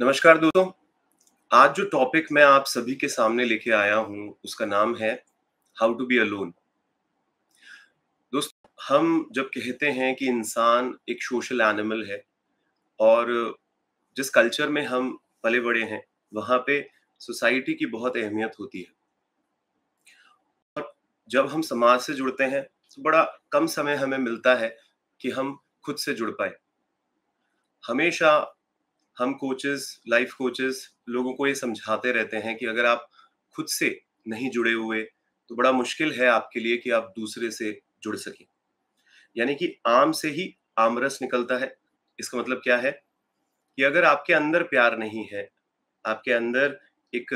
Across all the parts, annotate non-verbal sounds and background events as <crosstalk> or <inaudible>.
नमस्कार दोस्तों आज जो टॉपिक मैं आप सभी के सामने लेके आया हूं उसका नाम है हाउ टू बी अलोन दोस्तों हम जब कहते हैं कि इंसान एक सोशल एनिमल है और जिस कल्चर में हम पले बड़े हैं वहां पे सोसाइटी की बहुत अहमियत होती है और जब हम समाज से जुड़ते हैं तो बड़ा कम समय हमें मिलता है कि हम खुद से जुड़ पाए हमेशा हम कोचेस लाइफ कोचेस लोगों को ये समझाते रहते हैं कि अगर आप खुद से नहीं जुड़े हुए तो बड़ा मुश्किल है आपके लिए कि आप दूसरे से जुड़ सकें यानी कि आम से ही आमरस निकलता है इसका मतलब क्या है कि अगर आपके अंदर प्यार नहीं है आपके अंदर एक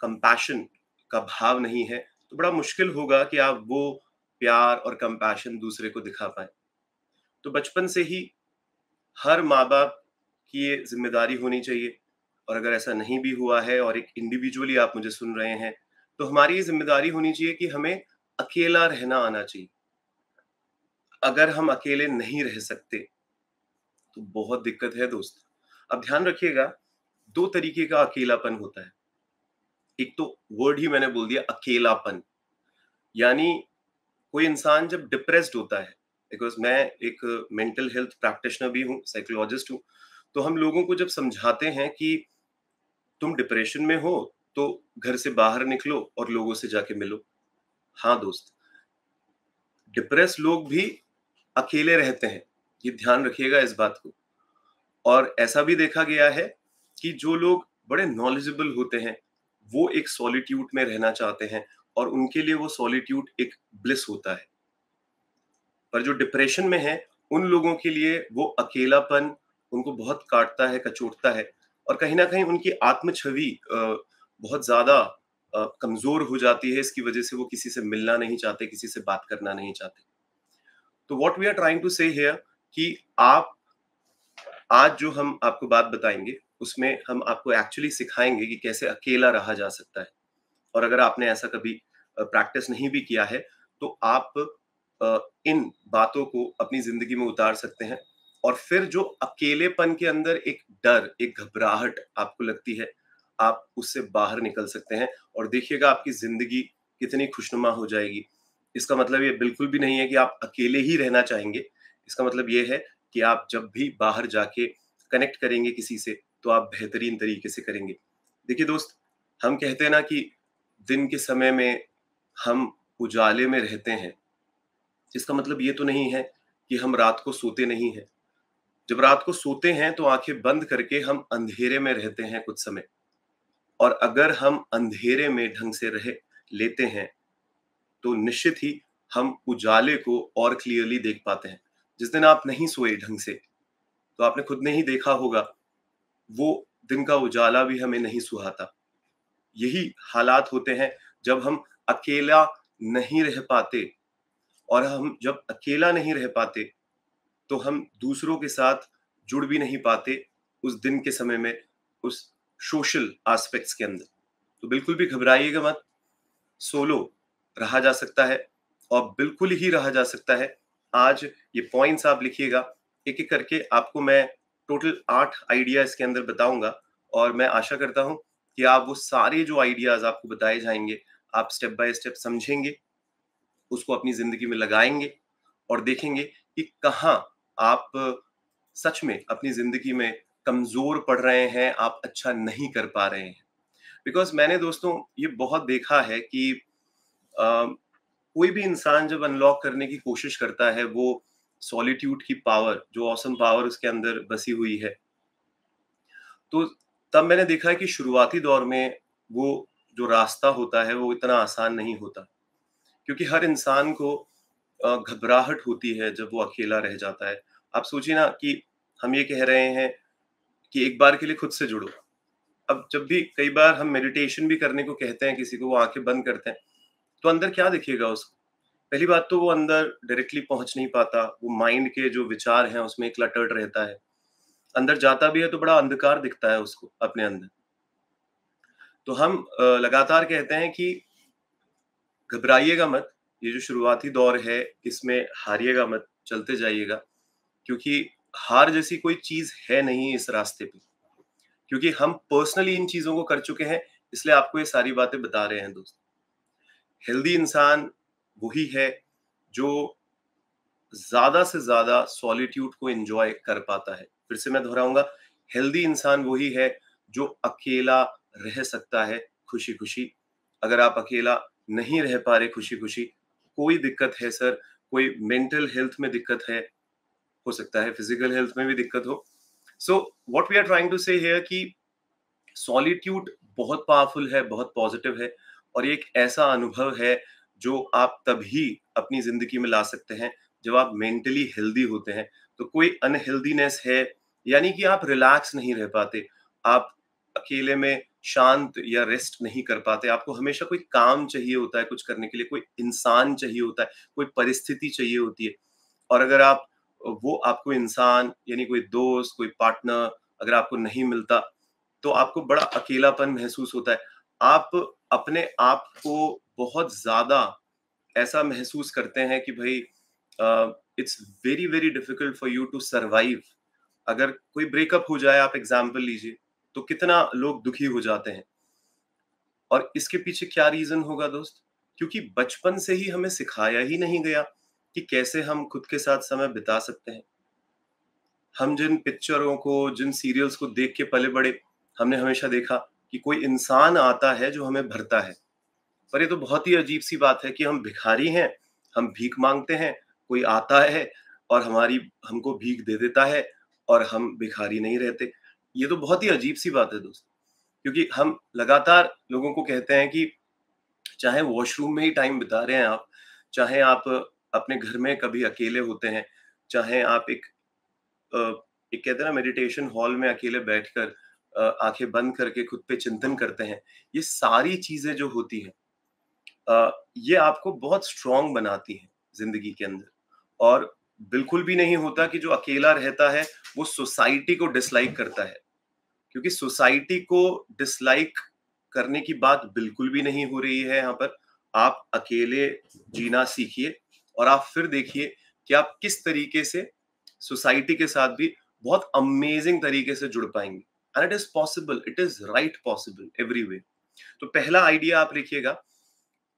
कंपैशन का भाव नहीं है तो बड़ा मुश्किल होगा कि आप वो प्यार और कंपैशन दूसरे को दिखा पाए तो बचपन से ही हर माँ बाप की ये जिम्मेदारी होनी चाहिए और अगर ऐसा नहीं भी हुआ है और एक इंडिविजुअली आप मुझे सुन रहे हैं तो हमारी ये जिम्मेदारी होनी चाहिए कि हमें अकेला रहना आना चाहिए अगर हम अकेले नहीं रह सकते तो बहुत दिक्कत है दोस्त अब ध्यान रखिएगा दो तरीके का अकेलापन होता है एक तो वर्ड ही मैंने बोल दिया अकेलापन यानी कोई इंसान जब डिप्रेस्ड होता है बिकॉज मैं एक मेंटल हेल्थ प्रैक्टिशनर भी हूँ साइकोलॉजिस्ट हूँ तो हम लोगों को जब समझाते हैं कि तुम डिप्रेशन में हो तो घर से बाहर निकलो और लोगों से जाके मिलो हाँ दोस्त डिप्रेस लोग भी अकेले रहते हैं ये ध्यान रखिएगा इस बात को और ऐसा भी देखा गया है कि जो लोग बड़े नॉलेजेबल होते हैं वो एक सॉलिट्यूड में रहना चाहते हैं और उनके लिए वो सॉलिट्यूड एक ब्लिस होता है पर जो डिप्रेशन में है उन लोगों के लिए वो अकेलापन उनको बहुत काटता है कचोटता है और कहीं ना कहीं उनकी आत्म छवि बहुत ज्यादा कमजोर हो जाती है इसकी वजह से वो किसी से मिलना नहीं चाहते किसी से बात करना नहीं चाहते तो what we are trying to say here कि आप आज जो हम आपको बात बताएंगे उसमें हम आपको एक्चुअली सिखाएंगे कि कैसे अकेला रहा जा सकता है और अगर आपने ऐसा कभी प्रैक्टिस नहीं भी किया है तो आप इन बातों को अपनी जिंदगी में उतार सकते हैं और फिर जो अकेलेपन के अंदर एक डर एक घबराहट आपको लगती है आप उससे बाहर निकल सकते हैं और देखिएगा आपकी जिंदगी कितनी खुशनुमा हो जाएगी इसका मतलब ये बिल्कुल भी नहीं है कि आप अकेले ही रहना चाहेंगे इसका मतलब ये है कि आप जब भी बाहर जाके कनेक्ट करेंगे किसी से तो आप बेहतरीन तरीके से करेंगे देखिए दोस्त हम कहते हैं ना कि दिन के समय में हम उजाले में रहते हैं इसका मतलब ये तो नहीं है कि हम रात को सोते नहीं हैं जब रात को सोते हैं तो आंखें बंद करके हम अंधेरे में रहते हैं कुछ समय और अगर हम अंधेरे में ढंग से रह लेते हैं तो निश्चित ही हम उजाले को और क्लियरली देख पाते हैं जिस दिन आप नहीं सोए ढंग से तो आपने खुद नहीं देखा होगा वो दिन का उजाला भी हमें नहीं सुहाता यही हालात होते हैं जब हम अकेला नहीं रह पाते और हम जब अकेला नहीं रह पाते तो हम दूसरों के साथ जुड़ भी नहीं पाते उस दिन के समय में उस सोशल आस्पेक्ट्स के अंदर तो बिल्कुल भी घबराइएगा मत सोलो रहा जा सकता है और बिल्कुल ही रहा जा सकता है आज ये पॉइंट्स आप लिखिएगा एक एक करके आपको मैं टोटल आठ आइडिया इसके अंदर बताऊंगा और मैं आशा करता हूं कि आप वो सारे जो आइडियाज आपको बताए जाएंगे आप स्टेप बाय स्टेप समझेंगे उसको अपनी जिंदगी में लगाएंगे और देखेंगे कि कहाँ आप सच में अपनी जिंदगी में कमजोर पड़ रहे हैं आप अच्छा नहीं कर पा रहे हैं बिकॉज मैंने दोस्तों ये बहुत देखा है कि आ, कोई भी इंसान जब अनलॉक करने की कोशिश करता है वो सॉलिट्यूड की पावर जो औसम पावर उसके अंदर बसी हुई है तो तब मैंने देखा है कि शुरुआती दौर में वो जो रास्ता होता है वो इतना आसान नहीं होता क्योंकि हर इंसान को घबराहट होती है जब वो अकेला रह जाता है। आप सोचिए ना कि हम ये कह रहे हैं कि एक बार के लिए खुद से जुड़ो। अब जब भी कई बार हम मेडिटेशन भी करने को कहते हैं किसी को, वो आंखें बंद करते हैं, तो अंदर क्या दिखेगा उसको? पहली बात तो वो अंदर डायरेक्टली पहुंच नहीं पाता, वो माइंड के जो विचार हैं उसमें एक लटर्ट रहता है। अंदर जाता भी है तो बड़ा अंधकार दिखता है उसको अपने अंदर। तो हम लगातार कहते हैं कि घबराइएगा मत। ये जो शुरुआती दौर है इसमें हारिएगा मत चलते जाइएगा क्योंकि हार जैसी कोई चीज है नहीं इस रास्ते पे क्योंकि हम पर्सनली इन चीजों को कर चुके हैं इसलिए आपको ये सारी बातें बता रहे हैं दोस्त हेल्दी इंसान वही है जो ज्यादा से ज्यादा सॉलिट्यूड को एंजॉय कर पाता है फिर से मैं दोहराऊंगा हेल्दी इंसान वही है जो अकेला रह सकता है खुशी खुशी अगर आप अकेला नहीं रह पा रहे खुशी खुशी कोई दिक्कत है सर कोई मेंटल हेल्थ में दिक्कत है हो सकता है फिजिकल हेल्थ में भी दिक्कत हो so what we are trying to say here कि सॉलिट्यूड बहुत पावरफुल है बहुत पॉजिटिव है और एक ऐसा अनुभव है जो आप तभी अपनी जिंदगी में ला सकते हैं जब आप मेंटली हेल्दी होते हैं तो कोई अनहेल्दीनेस है यानी कि आप रिलैक्स नहीं रह पाते आप अकेले में शांत या रेस्ट नहीं कर पाते आपको हमेशा कोई काम चाहिए होता है कुछ करने के लिए कोई इंसान चाहिए होता है कोई परिस्थिति चाहिए होती है और अगर आप वो आपको इंसान यानी कोई दोस्त कोई पार्टनर अगर आपको नहीं मिलता तो आपको बड़ा अकेलापन महसूस होता है आप अपने आप को बहुत ज्यादा ऐसा महसूस करते हैं कि भाई it's very very difficult for you to survive अगर कोई ब्रेकअप हो जाए आप एग्जाम्पल लीजिए तो कितना लोग दुखी हो जाते हैं और इसके पीछे क्या रीजन होगा दोस्त क्योंकि बचपन से ही हमें सिखाया ही नहीं गया कि कैसे हम खुद के साथ समय बिता सकते हैं हम जिन पिक्चरों को जिन सीरियल्स को देख के पले बड़े हमने हमेशा देखा कि कोई इंसान आता है जो हमें भरता है पर ये तो बहुत ही अजीब सी बात है कि हम भिखारी हैं हम भीख मांगते हैं कोई आता है और हमारी हमको भीख दे देता है और हम भिखारी नहीं रहते ये तो बहुत ही अजीब सी बात है दोस्तों क्योंकि हम लगातार लोगों को कहते हैं कि चाहे वॉशरूम में ही टाइम बिता रहे हैं आप चाहे आप अपने घर में कभी अकेले होते हैं चाहे आप एक एक कहते हैं ना मेडिटेशन हॉल में अकेले बैठकर आंखें बंद करके खुद पे चिंतन करते हैं ये सारी चीजें जो होती हैं ये आपको बहुत स्ट्रांग बनाती है जिंदगी के अंदर और बिल्कुल भी नहीं होता कि जो अकेला रहता है वो सोसाइटी को डिसलाइक करता है क्योंकि सोसाइटी को डिसलाइक करने की बात बिल्कुल भी नहीं हो रही है यहाँ पर आप अकेले जीना सीखिए और आप फिर देखिए कि आप किस तरीके से सोसाइटी के साथ भी बहुत अमेजिंग तरीके से जुड़ पाएंगे and it is possible it is right possible every way तो पहला आइडिया आप लिखिएगा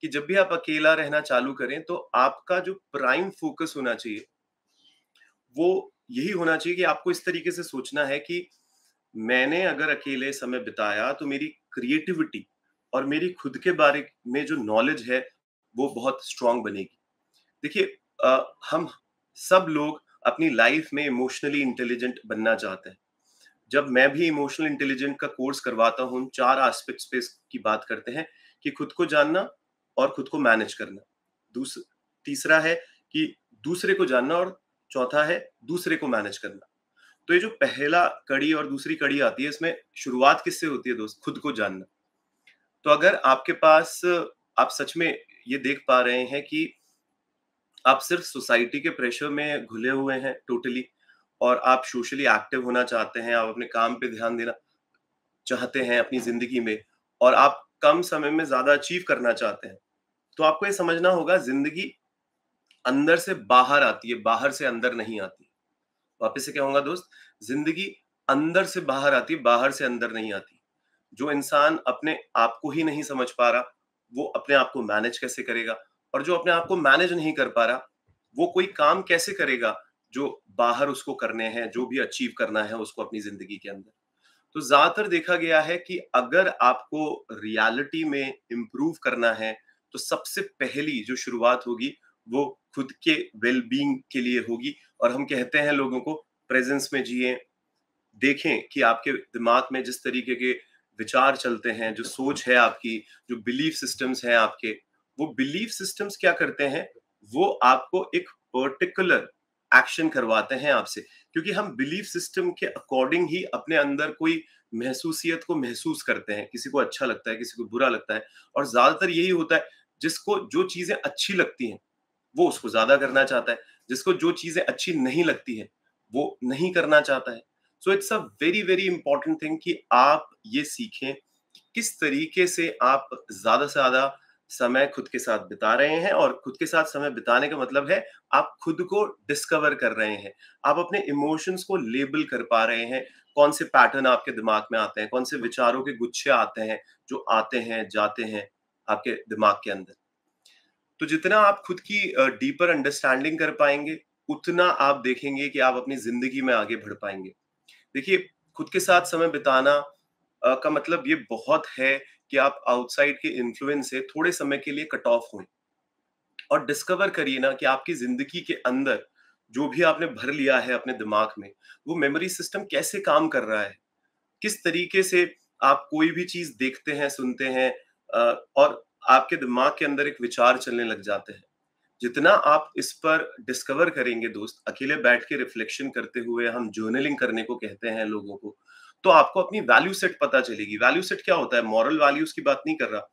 कि जब भी आप अकेला रहना चालू करें तो आपका जो प्राइम फोकस होना चाहिए वो यही होना चाहिए कि आपको इस तरीके से सोचना है कि मैंने अगर अकेले समय बिताया तो मेरी क्रिएटिविटी और मेरी खुद के बारे में जो नॉलेज है वो बहुत स्ट्रांग बनेगी देखिए हम सब लोग अपनी लाइफ में इमोशनली इंटेलिजेंट बनना चाहते हैं जब मैं भी इमोशनल इंटेलिजेंट का कोर्स करवाता हूँ चार आस्पेक्ट्स पे की बात करते हैं कि खुद को जानना और खुद को मैनेज करना दूसरा तीसरा है कि दूसरे को जानना और चौथा है दूसरे को मैनेज करना तो ये जो पहला कड़ी और दूसरी कड़ी आती है इसमें शुरुआत किससे होती है दोस्त खुद को जानना तो अगर आपके पास आप सच में ये देख पा रहे हैं कि आप सिर्फ सोसाइटी के प्रेशर में घुले हुए हैं टोटली और आप सोशली एक्टिव होना चाहते हैं आप अपने काम पे ध्यान देना चाहते हैं अपनी जिंदगी में और आप कम समय में ज्यादा अचीव करना चाहते हैं तो आपको ये समझना होगा जिंदगी अंदर से बाहर आती है बाहर से अंदर नहीं आती वापस से कहूंगा दोस्त जिंदगी अंदर से बाहर आती बाहर से अंदर नहीं आती जो इंसान अपने आप को ही नहीं समझ पा रहा वो अपने आप को मैनेज कैसे करेगा और जो अपने आप को मैनेज नहीं कर पा रहा वो कोई काम कैसे करेगा जो बाहर उसको करने हैं जो भी अचीव करना है उसको अपनी जिंदगी के अंदर तो ज्यादातर देखा गया है कि अगर आपको रियलिटी में इम्प्रूव करना है तो सबसे पहली जो शुरुआत होगी वो खुद के वेलबींग के लिए होगी और हम कहते हैं लोगों को प्रेजेंस में जिए देखें कि आपके दिमाग में जिस तरीके के विचार चलते हैं जो सोच है आपकी जो बिलीफ सिस्टम्स हैं आपके वो बिलीफ सिस्टम्स क्या करते हैं वो आपको एक पर्टिकुलर एक्शन करवाते हैं आपसे क्योंकि हम बिलीफ सिस्टम के अकॉर्डिंग ही अपने अंदर कोई महसूसियत को महसूस करते हैं किसी को अच्छा लगता है किसी को बुरा लगता है और ज्यादातर यही होता है जिसको जो चीजें अच्छी लगती हैं वो उसको ज्यादा करना चाहता है जिसको जो चीजें अच्छी नहीं लगती है वो नहीं करना चाहता है so it's a very very important thing कि आप ये सीखें कि किस तरीके से आप ज्यादा से ज्यादा समय खुद के साथ बिता रहे हैं और खुद के साथ समय बिताने का मतलब है आप खुद को डिस्कवर कर रहे हैं आप अपने इमोशंस को लेबल कर पा रहे हैं कौन से पैटर्न आपके दिमाग में आते हैं कौन से विचारों के गुच्छे आते हैं जो आते हैं जाते हैं आपके दिमाग के अंदर तो जितना आप खुद की डीपर अंडरस्टैंडिंग कर पाएंगे उतना आप देखेंगे कि आप अपनी जिंदगी में आगे बढ़ पाएंगे देखिए खुद के साथ समय बिताना आ, का मतलब ये बहुत है कि आप आउटसाइड के इन्फ्लुएंस से थोड़े समय के लिए कट ऑफ हुए और डिस्कवर करिए ना कि आपकी जिंदगी के अंदर जो भी आपने भर लिया है अपने दिमाग में वो मेमोरी सिस्टम कैसे काम कर रहा है किस तरीके से आप कोई भी चीज देखते हैं सुनते हैं और आपके दिमाग के अंदर एक विचार चलने लग जाते हैं जितना आप इस पर डिस्कवर करेंगे दोस्त अकेले बैठ के रिफ्लेक्शन करते हुए हम जर्नलिंग करने को कहते हैं लोगों को तो आपको अपनी वैल्यू सेट पता चलेगी वैल्यू सेट क्या होता है मॉरल वैल्यूज की बात नहीं कर रहा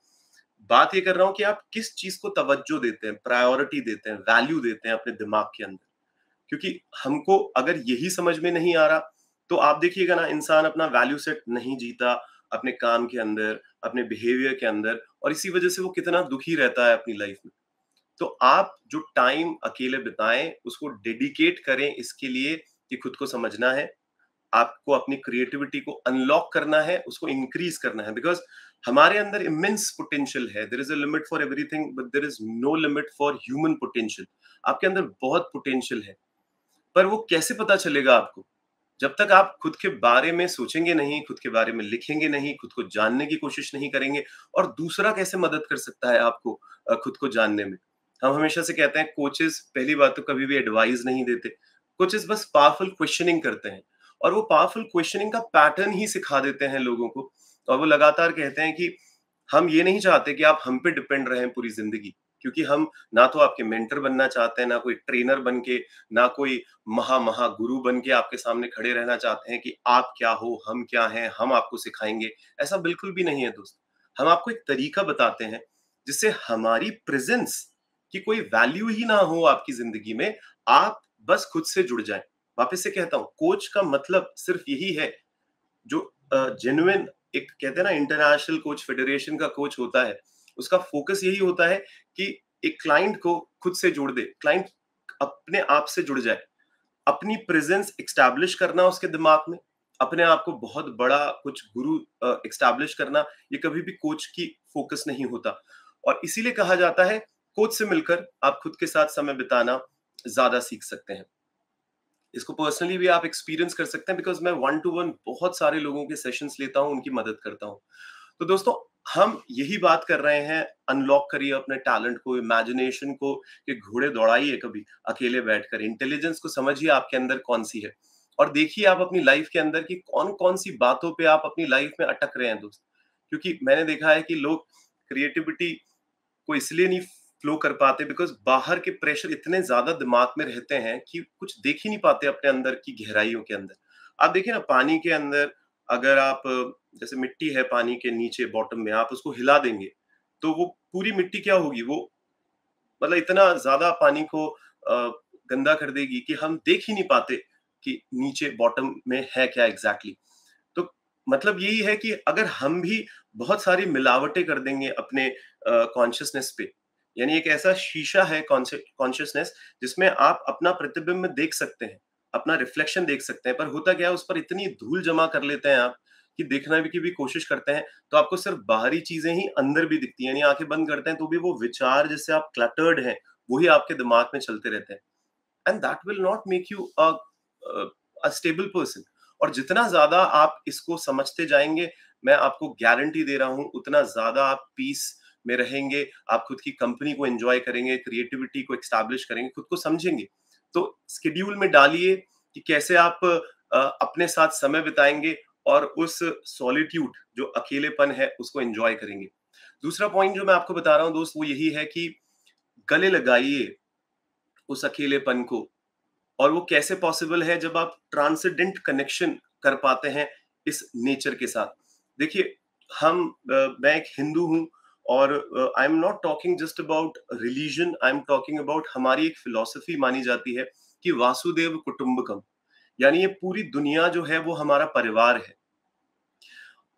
बात ये कर रहा हूं कि आप किस चीज को तवज्जो देते हैं प्रायोरिटी देते हैं वैल्यू देते हैं अपने दिमाग के अंदर क्योंकि हमको अगर यही समझ में नहीं आ रहा तो आप देखिएगा ना इंसान अपना वैल्यू सेट नहीं जीता अपने काम के अंदर अपने बिहेवियर के अंदर और इसी वजह से वो कितना दुखी रहता है अपनी लाइफ में तो आप जो टाइम अकेले बिताएं उसको डेडिकेट करें इसके लिए कि खुद को समझना है आपको अपनी क्रिएटिविटी को अनलॉक करना है उसको इंक्रीज करना है बिकॉज हमारे अंदर इमेंस पोटेंशियल है there is a limit for everything but there is no limit for human potential आपके अंदर बहुत पोटेंशियल है पर वो कैसे पता चलेगा आपको जब तक आप खुद के बारे में सोचेंगे नहीं खुद के बारे में लिखेंगे नहीं खुद को जानने की कोशिश नहीं करेंगे और दूसरा कैसे मदद कर सकता है आपको खुद को जानने में हम हमेशा से कहते हैं कोचेस पहली बात तो कभी भी एडवाइस नहीं देते कोचेस बस पावरफुल क्वेश्चनिंग करते हैं और वो पावरफुल क्वेश्चनिंग का पैटर्न ही सिखा देते हैं लोगों को और वो लगातार कहते हैं कि हम ये नहीं चाहते कि आप हम पे डिपेंड रहें पूरी जिंदगी क्योंकि हम ना तो आपके मेंटर बनना चाहते हैं ना कोई ट्रेनर बन के ना कोई महा महा गुरु बन के आपके सामने खड़े रहना चाहते हैं कि आप क्या हो हम क्या हैं हम आपको सिखाएंगे ऐसा बिल्कुल भी नहीं है दोस्त हम आपको एक तरीका बताते हैं जिससे हमारी प्रेजेंस की कोई वैल्यू ही ना हो आपकी जिंदगी में आप बस खुद से जुड़ जाए वापस से कहता हूँ कोच का मतलब सिर्फ यही है जो जेन्युन एक कहते हैं ना इंटरनेशनल कोच फेडरेशन का कोच होता है उसका फोकस यही होता है कि एक क्लाइंट को खुद से जोड़ दे क्लाइंट अपने आप से जुड़ जाए अपनी प्रेजेंस एक्स्टैब्लिश करना उसके दिमाग में अपने आप को बहुत बड़ा कुछ गुरु एक्स्टैब्लिश करना ये कभी भी कोच की फोकस नहीं होता और इसीलिए कहा जाता है कोच से मिलकर आप खुद के साथ समय बिताना ज्यादा सीख सकते हैं इसको पर्सनली भी आप एक्सपीरियंस कर सकते हैं बिकॉज मैं वन टू वन बहुत सारे लोगों के सेशंस लेता हूं उनकी मदद करता हूं तो दोस्तों हम यही बात कर रहे हैं अनलॉक करिए अपने टैलेंट को इमेजिनेशन को कि घोड़े दौड़ाइए कभी अकेले बैठकर इंटेलिजेंस को समझिए आपके अंदर कौन सी है और देखिए आप अपनी लाइफ के अंदर की कौन कौन सी बातों पे आप अपनी लाइफ में अटक रहे हैं दोस्त क्योंकि मैंने देखा है कि लोग क्रिएटिविटी को इसलिए नहीं फ्लो कर पाते बिकॉज बाहर के प्रेशर इतने ज्यादा दिमाग में रहते हैं कि कुछ देख ही नहीं पाते अपने अंदर की गहराइयों के अंदर आप देखिए ना पानी के अंदर अगर आप जैसे मिट्टी है पानी के नीचे बॉटम में आप उसको हिला देंगे तो वो पूरी मिट्टी क्या होगी वो मतलब इतना ज्यादा पानी को गंदा कर देगी कि हम देख ही नहीं पाते कि नीचे बॉटम में है क्या एग्जैक्टली तो मतलब यही है कि अगर हम भी बहुत सारी मिलावटें कर देंगे अपने कॉन्शियसनेस पे यानी एक ऐसा शीशा है कॉन्शियसनेस जिसमें आप अपना प्रतिबिंब देख सकते हैं अपना रिफ्लेक्शन देख सकते हैं पर होता क्या है उस पर इतनी धूल जमा कर लेते हैं आप कि देखना भी की भी कोशिश करते हैं तो आपको सिर्फ बाहरी चीजें ही अंदर भी दिखती है यानी आंखें बंद करते हैं तो भी वो विचार जैसे आप क्लटर्ड हैं वही आपके दिमाग में चलते रहते हैं and that will not make you a stable person और जितना ज्यादा आप इसको समझते जाएंगे मैं आपको गारंटी दे रहा हूं उतना ज्यादा आप पीस में रहेंगे आप खुद की कंपनी को एंजॉय करेंगे क्रिएटिविटी को एक्स्टैब्लिश करेंगे खुद को समझेंगे तो स्केड्यूल में डालिए कि कैसे आप अपने साथ समय बिताएंगे और उस सॉलिट्यूड जो अकेलेपन है उसको एंजॉय करेंगे दूसरा पॉइंट जो मैं आपको बता रहा हूँ दोस्त वो यही है कि गले लगाइए उस अकेलेपन को और वो कैसे पॉसिबल है जब आप ट्रांसेंडेंट कनेक्शन कर पाते हैं इस नेचर के साथ देखिए हम मैं एक हिंदू हूं और I am not talking just about religion I am talking about हमारी एक फिलोसफी मानी जाती है कि वासुदेव कुटुंबकम यानी ये पूरी दुनिया जो है वो हमारा परिवार है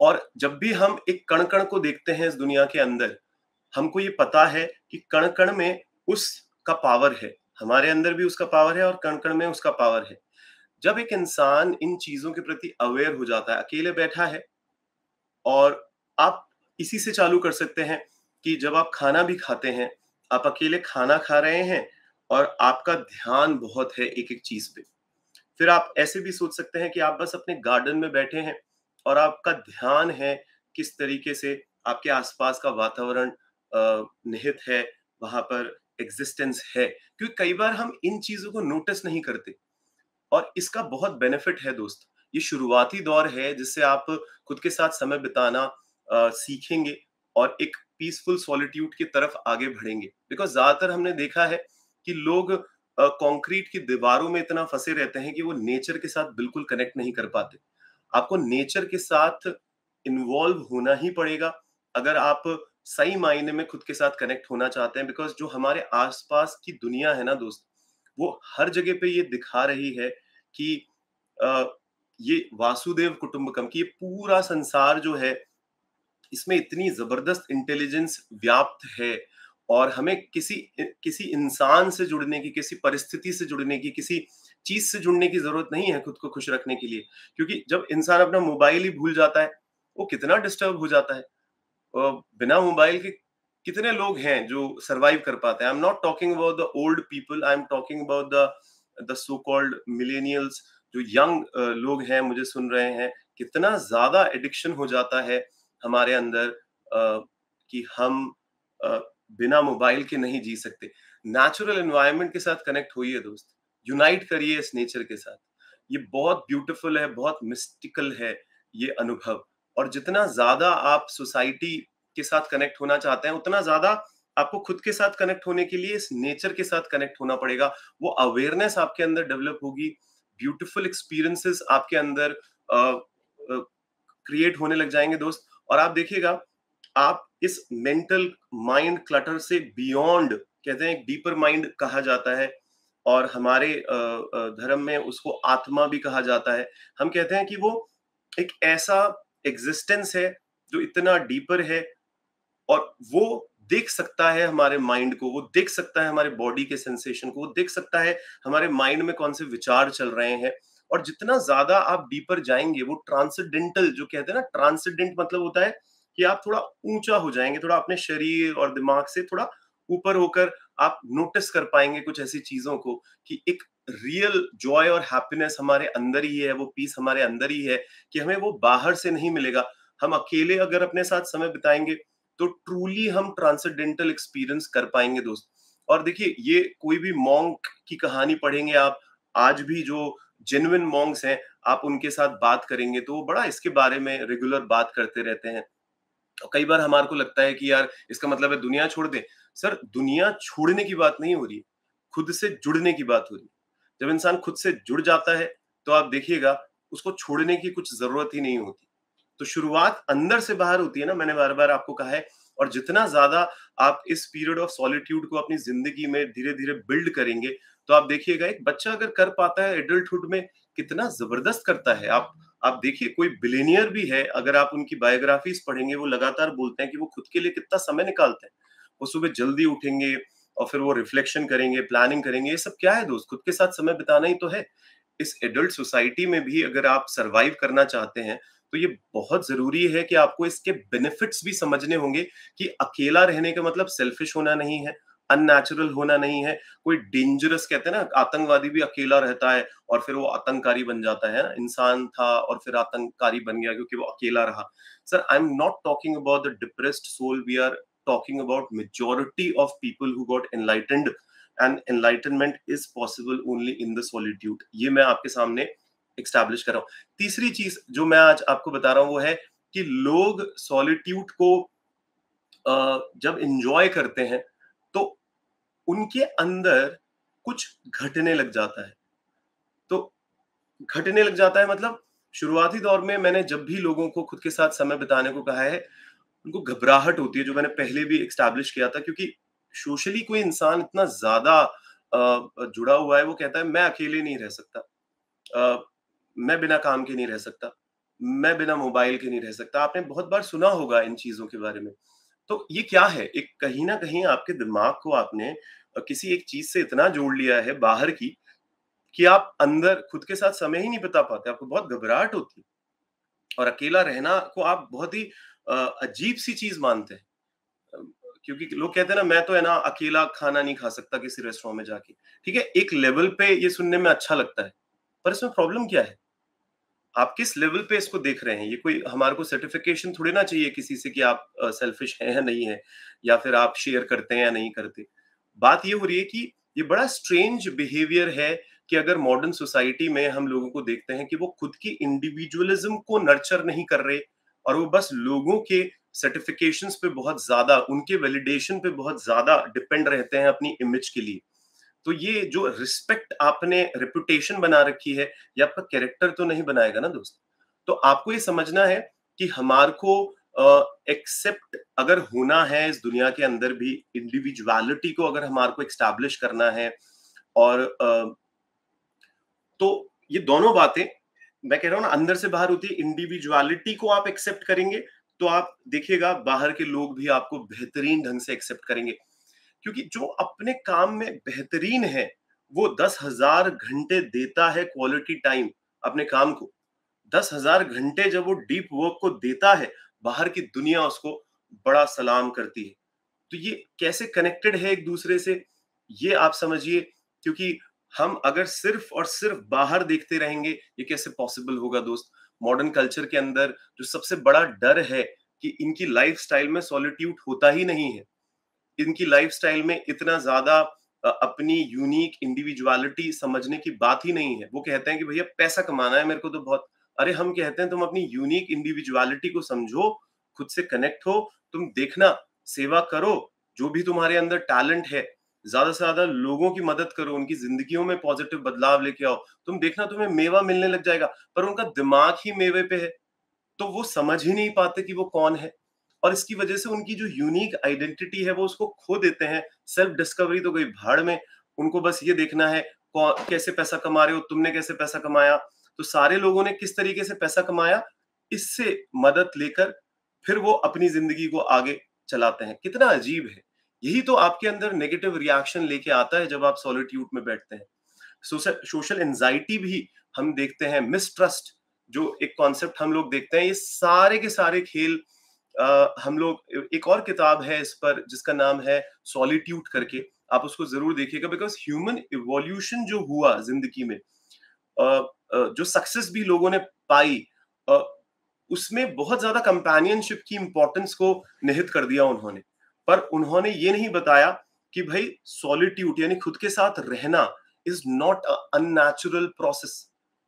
और जब भी हम एक कण कण को देखते हैं इस दुनिया के अंदर हमको ये पता है कि कण कण में उसका पावर है हमारे अंदर भी उसका पावर है और कण कण में उसका पावर है जब एक इंसान इन चीजों के प्रति अवेयर हो जाता है अकेले बैठा है और आप इसी से चालू कर सकते हैं कि जब आप खाना भी खाते हैं आप अकेले खाना खा रहे हैं और आपका ध्यान बहुत है एक एक चीज पे फिर आप ऐसे भी सोच सकते हैं कि आप बस अपने गार्डन में बैठे हैं और आपका ध्यान है किस तरीके से आपके आसपास का वातावरण निहित है वहां पर एग्जिस्टेंस है क्योंकि कई बार हम इन चीजों को नोटिस नहीं करते और इसका बहुत बेनिफिट है दोस्त ये शुरुआती दौर है जिससे आप खुद के साथ समय बिताना आ, सीखेंगे और एक पीसफुल सॉलिट्यूड की तरफ आगे बढ़ेंगे बिकॉज ज्यादातर हमने देखा है कि लोग कंक्रीट की दीवारों में इतना फंसे रहते हैं कि वो नेचर के साथ बिल्कुल कनेक्ट नहीं कर पाते आपको नेचर के साथ इन्वॉल्व होना ही पड़ेगा अगर आप सही मायने में खुद के साथ कनेक्ट होना चाहते हैं बिकॉज जो हमारे आसपास की दुनिया है ना दोस्त वो हर जगह पे ये दिखा रही है कि आ, ये वासुदेव कुटुंबकम की ये पूरा संसार जो है इसमें इतनी जबरदस्त इंटेलिजेंस व्याप्त है और हमें किसी किसी इंसान से जुड़ने की किसी परिस्थिति से जुड़ने की किसी चीज से जुड़ने की जरूरत नहीं है खुद को खुश रखने के लिए क्योंकि जब इंसान अपना मोबाइल ही भूल जाता है वो कितना डिस्टर्ब हो जाता है बिना मोबाइल के कितने लोग हैं जो सरवाइव कर पाते हैं I am not talking about the old people I am talking about the the so called millennials जो यंग लोग हैं मुझे सुन रहे हैं कितना ज्यादा एडिक्शन हो जाता है हमारे अंदर कि हम बिना मोबाइल के नहीं जी सकते नेचुरल एनवायरनमेंट के साथ कनेक्ट होइए दोस्त यूनाइट करिए इस नेचर के साथ ये बहुत ब्यूटीफुल है बहुत मिस्टिकल है ये अनुभव और जितना ज्यादा आप सोसाइटी के साथ कनेक्ट होना चाहते हैं उतना ज्यादा आपको खुद के साथ कनेक्ट होने के लिए इस नेचर के साथ कनेक्ट होना पड़ेगा वो अवेयरनेस आपके अंदर डेवलप होगी ब्यूटीफुल एक्सपीरियंसेस आपके अंदर क्रिएट होने लग जाएंगे दोस्त और आप देखिएगा आप इस मेंटल माइंड क्लटर से बियॉन्ड कहते हैं डीपर माइंड कहा जाता है और हमारे धर्म में उसको आत्मा भी कहा जाता है हम कहते हैं कि वो एक ऐसा एग्जिस्टेंस है जो इतना डीपर है और वो देख सकता है हमारे माइंड को वो देख सकता है हमारे बॉडी के सेंसेशन को वो देख सकता है हमारे माइंड में कौन से विचार चल रहे हैं और जितना ज्यादा आप डीपर जाएंगे वो ट्रांसडेंटल जो कहते हैं ना ट्रांसडेंट मतलब होता है कि आप थोड़ा ऊंचा हो जाएंगे थोड़ा अपने शरीर और दिमाग से थोड़ा ऊपर होकर आप नोटिस कर पाएंगे कुछ ऐसी चीजों को कि एक रियल जॉय और हैप्पीनेस हमारे अंदर ही है वो पीस हमारे अंदर ही है कि हमें वो बाहर से नहीं मिलेगा हम अकेले अगर अपने साथ समय बिताएंगे तो ट्रूली हम ट्रांसेंडेंटल एक्सपीरियंस कर पाएंगे दोस्त और देखिए ये कोई भी मॉन्ग की कहानी पढ़ेंगे आप आज भी जो जेन्युन मॉन्ग्स हैं आप उनके साथ बात करेंगे तो वो बड़ा इसके बारे में रेगुलर बात करते रहते हैं कई बार हमारे को लगता है कि यार इसका मतलब है दुनिया छोड़ दे सर दुनिया छोड़ने की बात नहीं हो रही खुद से जुड़ने की बात हो रही जब इंसान खुद से जुड़ जाता है तो आप देखिएगा उसको छोड़ने की कुछ जरूरत ही नहीं होती तो शुरुआत अंदर से बाहर होती है ना मैंने बार बार आपको कहा है और जितना ज्यादा आप इस पीरियड ऑफ सॉलिट्यूड को अपनी जिंदगी में धीरे धीरे बिल्ड करेंगे तो आप देखिएगा एक बच्चा अगर कर पाता है एडल्टहुड में कितना जबरदस्त करता है आप आप देखिए कोई बिलेनियर भी है अगर आप उनकी बायोग्राफीज पढ़ेंगे वो लगातार बोलते हैं कि वो खुद के लिए कितना समय निकालते हैं वो सुबह जल्दी उठेंगे और फिर वो रिफ्लेक्शन करेंगे प्लानिंग करेंगे ये सब क्या है दोस्त खुद के साथ समय बिताना ही तो है इस एडल्ट सोसाइटी में भी अगर आप सरवाइव करना चाहते हैं तो ये बहुत जरूरी है कि आपको इसके बेनिफिट्स भी समझने होंगे कि अकेला रहने का मतलब सेल्फिश होना नहीं है अननेचुरल होना नहीं है कोई डेंजरस कहते हैं ना आतंकवादी भी अकेला रहता है और फिर वो आतंकारी बन जाता है इंसान था और फिर आतंकारी बन गया क्योंकि वो अकेला रहा sir I am not talking about the depressed soul we are talking about majority of people who got enlightened and enlightenment is possible only in the solitude ये मैं आपके सामने एक्स्टैब्लिश कर रहा हूँ तीसरी चीज जो मैं आज आपको बता रहा हूँ वो है कि लोग सॉलिट्यूड को जब इंजॉय करते हैं उनके अंदर कुछ घटने लग जाता है तो घटने लग जाता है मतलब शुरुआती दौर में मैंने जब भी लोगों को खुद के साथ समय बिताने को कहा है उनको घबराहट होती है जो मैंने पहले भी एक्स्टैब्लिश किया था क्योंकि सोशली कोई इंसान इतना ज्यादा जुड़ा हुआ है वो कहता है मैं अकेले नहीं रह सकता मैं बिना काम के नहीं रह सकता मैं बिना मोबाइल के नहीं रह सकता आपने बहुत बार सुना होगा इन चीजों के बारे में तो ये क्या है एक कहीं ना कहीं आपके दिमाग को आपने किसी एक चीज से इतना जोड़ लिया है बाहर की कि आप अंदर खुद के साथ समय ही नहीं बिता पाते आपको बहुत घबराहट होती है और अकेला रहना को आप बहुत ही अजीब सी चीज मानते हैं क्योंकि लोग कहते हैं ना मैं तो है ना अकेला खाना नहीं खा सकता किसी रेस्टोरेंट में जाके ठीक है एक लेवल पे ये सुनने में अच्छा लगता है पर इसमें प्रॉब्लम क्या है आप किस लेवल पे इसको देख रहे हैं ये कोई हमारे को सर्टिफिकेशन थोड़ी ना चाहिए किसी से कि आप सेल्फिश हैं या नहीं है या फिर आप शेयर करते हैं या नहीं करते बात ये हो रही है कि ये बड़ा स्ट्रेंज बिहेवियर है कि अगर मॉडर्न सोसाइटी में हम लोगों को देखते हैं कि वो खुद की इंडिविजुअलिज्म को नर्चर नहीं कर रहे और वो बस लोगों के सर्टिफिकेशन पे बहुत ज्यादा उनके वैलिडेशन पे बहुत ज्यादा डिपेंड रहते हैं अपनी इमेज के लिए तो ये जो रिस्पेक्ट आपने रिप्यूटेशन बना रखी है ये आपका कैरेक्टर तो नहीं बनाएगा ना दोस्त तो आपको ये समझना है कि हमार को एक्सेप्ट uh, अगर होना है इस दुनिया के अंदर भी इंडिविजुअलिटी को अगर हमार को एक्स्टैब्लिश करना है और uh, तो ये दोनों बातें मैं कह रहा हूं ना अंदर से बाहर होती है इंडिविजुअलिटी को आप एक्सेप्ट करेंगे तो आप देखिएगा बाहर के लोग भी आपको बेहतरीन ढंग से एक्सेप्ट करेंगे क्योंकि जो अपने काम में बेहतरीन है वो दस हजार घंटे देता है क्वालिटी टाइम अपने काम को दस हजार घंटे जब वो डीप वर्क को देता है बाहर की दुनिया उसको बड़ा सलाम करती है तो ये कैसे कनेक्टेड है एक दूसरे से ये आप समझिए क्योंकि हम अगर सिर्फ और सिर्फ बाहर देखते रहेंगे ये कैसे पॉसिबल होगा दोस्त मॉडर्न कल्चर के अंदर जो सबसे बड़ा डर है कि इनकी लाइफ में सॉलिट्यूट होता ही नहीं है इनकी लाइफ में इतना ज्यादा अपनी यूनिक इंडिविजुअलिटी समझने की बात ही नहीं है वो कहते हैं कि भैया पैसा कमाना है मेरे को तो बहुत अरे हम कहते हैं तुम अपनी यूनिक इंडिविजुअलिटी को समझो खुद से कनेक्ट हो तुम देखना सेवा करो जो भी तुम्हारे अंदर टैलेंट है ज्यादा से ज्यादा लोगों की मदद करो उनकी जिंदगियों में पॉजिटिव बदलाव लेके आओ तुम देखना तुम्हें मेवा मिलने लग जाएगा पर उनका दिमाग ही मेवे पे है तो वो समझ ही नहीं पाते कि वो कौन है और इसकी वजह से उनकी जो यूनिक आइडेंटिटी है वो उसको खो देते हैं सेल्फ डिस्कवरी तो गई भाड़ में उनको बस ये देखना है कैसे पैसा कमा रहे हो तुमने कैसे पैसा कमाया तो सारे लोगों ने किस तरीके से पैसा कमाया इससे मदद लेकर फिर वो अपनी जिंदगी को आगे चलाते हैं कितना अजीब है यही तो आपके अंदर नेगेटिव रिएक्शन लेके आता है जब आप सॉलिट्यूड में बैठते हैं सोशल एंजाइटी भी हम देखते हैं मिसट्रस्ट जो एक कॉन्सेप्ट हम लोग देखते हैं ये सारे के सारे खेल हम लोग एक और किताब है इस पर जिसका नाम है सॉलिट्यूड करके आप उसको जरूर देखिएगा बिकॉज ह्यूमन इवोल्यूशन जो हुआ जिंदगी में जो सक्सेस भी लोगों ने पाई उसमें बहुत ज्यादा कंपेनियनशिप की इंपॉर्टेंस को निहित कर दिया उन्होंने पर उन्होंने ये नहीं बताया कि भाई सॉलिट्यूड यानी खुद के साथ रहना इज नॉट अननेचुरल प्रोसेस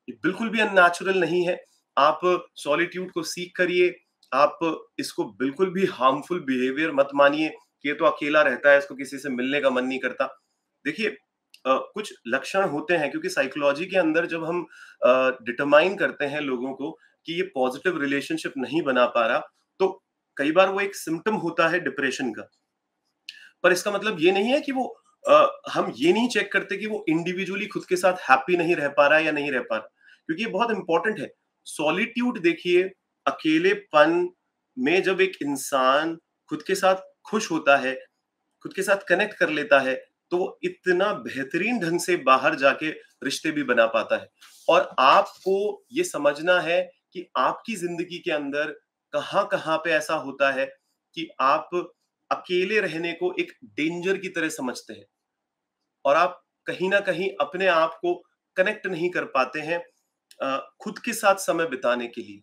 बिल्कुल भी अननेचुरल नहीं है आप सॉलिट्यूड को सीख करिए आप इसको बिल्कुल भी हार्मफुल बिहेवियर मत मानिए कि ये तो अकेला रहता है इसको किसी से मिलने का मन नहीं करता देखिए कुछ लक्षण होते हैं क्योंकि साइकोलॉजी के अंदर जब हम डिटरमाइन करते हैं लोगों को कि ये पॉजिटिव रिलेशनशिप नहीं बना पा रहा तो कई बार वो एक सिम्टम होता है डिप्रेशन का पर इसका मतलब ये नहीं है कि वो आ, हम ये नहीं चेक करते कि वो इंडिविजुअली खुद के साथ हैप्पी नहीं रह पा रहा है या नहीं रह पा रहा क्योंकि ये बहुत इंपॉर्टेंट है सॉलिट्यूड देखिए अकेलेपन में जब एक इंसान खुद के साथ खुश होता है खुद के साथ कनेक्ट कर लेता है तो इतना बेहतरीन ढंग से बाहर जाके रिश्ते भी बना पाता है और आपको ये समझना है कि आपकी जिंदगी के अंदर कहाँ कहाँ पे ऐसा होता है कि आप अकेले रहने को एक डेंजर की तरह समझते हैं और आप कहीं ना कहीं अपने आप को कनेक्ट नहीं कर पाते हैं खुद के साथ समय बिताने के लिए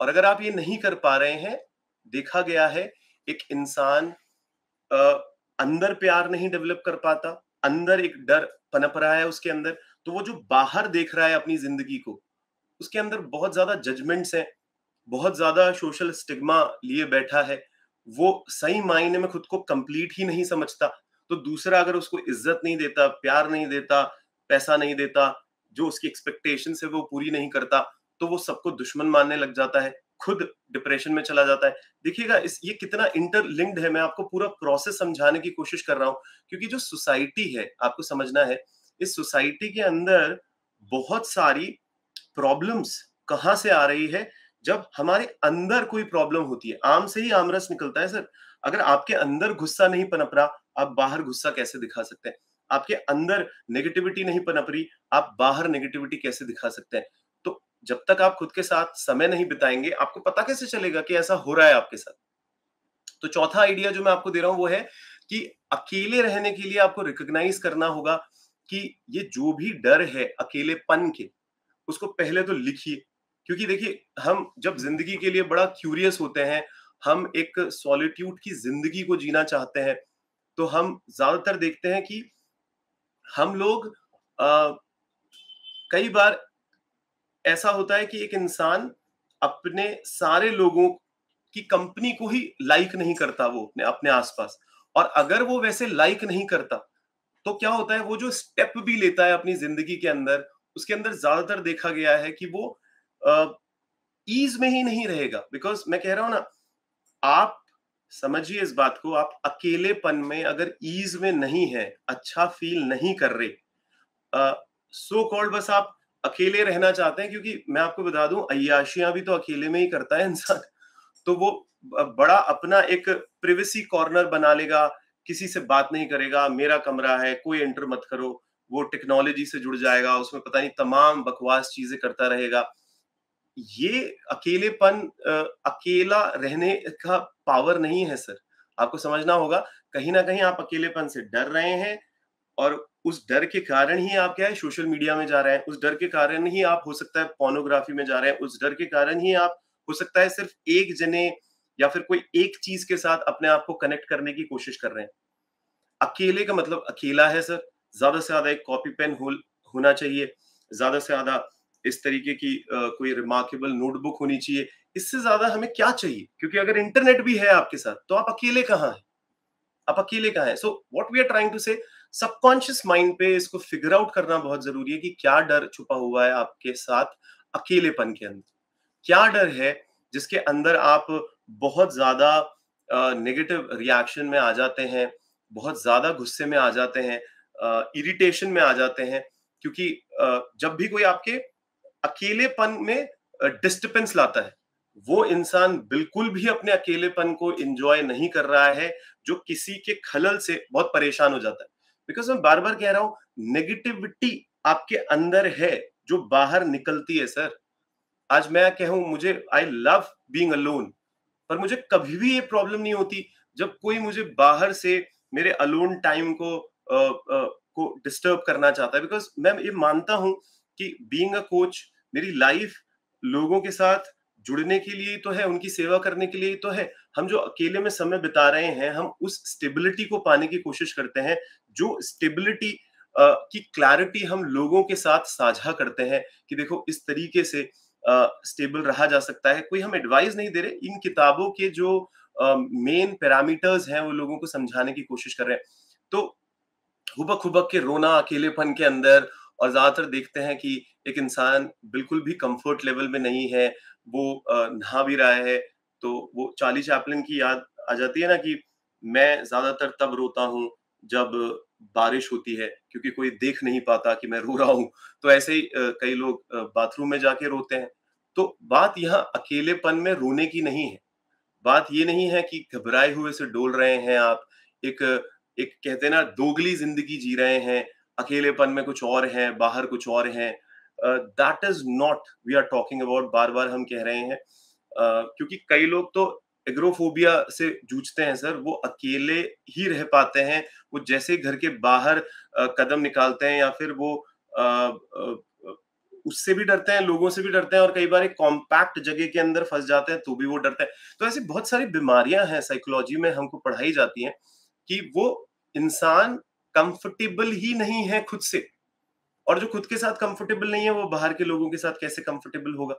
और अगर आप ये नहीं कर पा रहे हैं देखा गया है एक इंसान अंदर प्यार नहीं डेवलप कर पाता अंदर एक डर पनप रहा है उसके अंदर तो वो जो बाहर देख रहा है अपनी जिंदगी को उसके अंदर बहुत ज्यादा जजमेंट्स हैं बहुत ज्यादा सोशल स्टिग्मा लिए बैठा है वो सही मायने में खुद को कंप्लीट ही नहीं समझता तो दूसरा अगर उसको इज्जत नहीं देता प्यार नहीं देता पैसा नहीं देता जो उसकी एक्सपेक्टेशन है वो पूरी नहीं करता तो वो सबको दुश्मन मानने लग जाता है खुद डिप्रेशन में चला जाता है देखिएगा इस ये कितना इंटरलिंक्ड है मैं आपको पूरा प्रोसेस समझाने की कोशिश कर रहा हूं क्योंकि जो सोसाइटी है आपको समझना है इस सोसाइटी के अंदर बहुत सारी प्रॉब्लम्स कहाँ से आ रही है जब हमारे अंदर कोई प्रॉब्लम होती है आम से ही आमरस निकलता है सर अगर आपके अंदर गुस्सा नहीं पनप रहा आप बाहर गुस्सा कैसे दिखा सकते हैं आपके अंदर नेगेटिविटी नहीं पनप रही आप बाहर नेगेटिविटी कैसे दिखा सकते हैं जब तक आप खुद के साथ समय नहीं बिताएंगे आपको पता कैसे चलेगा कि ऐसा हो रहा है आपके साथ तो चौथा आइडिया जो मैं आपको दे रहा हूं वो है कि अकेले रहने के लिए आपको रिकग्नाइज करना होगा कि ये जो भी डर है अकेलेपन के उसको पहले तो लिखिए क्योंकि देखिए हम जब जिंदगी के लिए बड़ा क्यूरियस होते हैं हम एक सॉलिट्यूड की जिंदगी को जीना चाहते हैं तो हम ज्यादातर देखते हैं कि हम लोग आ, कई बार ऐसा होता है कि एक इंसान अपने सारे लोगों की कंपनी को ही लाइक नहीं करता वो अपने अपने आसपास और अगर वो वैसे लाइक नहीं करता तो क्या होता है वो जो स्टेप भी लेता है अपनी जिंदगी के अंदर उसके अंदर ज्यादातर देखा गया है कि वो ईज में ही नहीं रहेगा बिकॉज मैं कह रहा हूं ना आप समझिए इस बात को आप अकेलेपन में अगर ईज में नहीं है अच्छा फील नहीं कर रहे सो uh, कॉल्ड so बस आप अकेले रहना चाहते हैं क्योंकि मैं आपको बता दूं अयाशियां भी तो अकेले में ही करता है इंसान <laughs> तो वो बड़ा अपना एक प्रिवेसी कॉर्नर बना लेगा किसी से बात नहीं करेगा मेरा कमरा है कोई एंटर मत करो वो टेक्नोलॉजी से जुड़ जाएगा उसमें पता नहीं तमाम बकवास चीजें करता रहेगा ये अकेलेपन अकेला रहने का पावर नहीं है सर आपको समझना होगा कहीं ना कहीं आप अकेलेपन से डर रहे हैं और उस डर के कारण ही आप क्या है सोशल मीडिया में जा रहे हैं उस डर के कारण ही आप हो सकता है पोर्नोग्राफी में जा रहे हैं उस डर के कारण ही आप हो सकता है सिर्फ एक जने या फिर कोई एक चीज के साथ अपने आप को कनेक्ट करने की कोशिश कर रहे हैं अकेले का मतलब अकेला है सर ज्यादा से ज्यादा एक कॉपी पेन हो, होना चाहिए ज्यादा से ज्यादा इस तरीके की आ, कोई रिमार्केबल नोटबुक होनी चाहिए इससे ज्यादा हमें क्या चाहिए क्योंकि अगर इंटरनेट भी है आपके साथ तो आप अकेले कहाँ हैं आप अकेले कहाँ हैं so what we are trying to say subconscious mind पे इसको फिगर आउट करना बहुत जरूरी है कि क्या डर छुपा हुआ है आपके साथ अकेलेपन के अंदर क्या डर है जिसके अंदर आप बहुत ज्यादा नेगेटिव रिएक्शन में आ जाते हैं बहुत ज्यादा गुस्से में आ जाते हैं इरिटेशन में आ जाते हैं क्योंकि जब भी कोई आपके अकेलेपन में डिस्टर्बेंस लाता है वो इंसान बिल्कुल भी अपने अकेलेपन को एंजॉय नहीं कर रहा है जो किसी के खलल से बहुत परेशान हो जाता है बिकॉज मैं बार बार कह रहा हूं नेगेटिविटी आपके अंदर है जो बाहर निकलती है सर आज मैं कहूं मुझे आई लव बींग अलोन पर मुझे कभी भी ये प्रॉब्लम नहीं होती जब कोई मुझे बाहर से मेरे अलोन टाइम को आ, आ, को डिस्टर्ब करना चाहता है बिकॉज मैं ये मानता हूं कि बींग अ कोच मेरी लाइफ लोगों के साथ जुड़ने के लिए तो है उनकी सेवा करने के लिए तो है हम जो अकेले में समय बिता रहे हैं हम उस स्टेबिलिटी को पाने की कोशिश करते हैं जो स्टेबिलिटी की क्लैरिटी हम लोगों के साथ साझा करते हैं कि देखो इस तरीके से स्टेबल रहा जा सकता है कोई हम एडवाइस नहीं दे रहे इन किताबों के जो मेन पैरामीटर्स हैं वो लोगों को समझाने की कोशिश कर रहे हैं तो हुबक हुबक के रोना अकेलेपन के अंदर और ज्यादातर देखते हैं कि एक इंसान बिल्कुल भी कंफर्ट लेवल में नहीं है वो नहा भी रहा है तो वो चाली चैपलिन की याद आ जाती है ना कि मैं ज्यादातर तब रोता हूँ जब बारिश होती है क्योंकि कोई देख नहीं पाता कि मैं रो रहा हूं तो ऐसे ही कई लोग बाथरूम में जाके रोते हैं तो बात यहाँ अकेलेपन में रोने की नहीं है बात ये नहीं है कि घबराए हुए से डोल रहे हैं आप एक एक कहते ना दोगली जिंदगी जी रहे हैं अकेलेपन में कुछ और है बाहर कुछ और है that is not we are talking about बार बार हम कह रहे हैं uh, क्योंकि कई लोग तो एग्रोफोबिया से जूझते हैं सर वो अकेले ही रह पाते हैं वो जैसे घर के बाहर कदम निकालते हैं या फिर वो उससे भी डरते हैं लोगों से भी डरते हैं और कई बार एक कॉम्पैक्ट जगह के अंदर फंस जाते हैं तो भी वो डरते हैं तो ऐसी बहुत सारी बीमारियां हैं साइकोलॉजी में हमको पढ़ाई जाती हैं कि वो इंसान कंफर्टेबल ही नहीं है खुद से और जो खुद के साथ कंफर्टेबल नहीं है वो बाहर के लोगों के साथ कैसे कंफर्टेबल होगा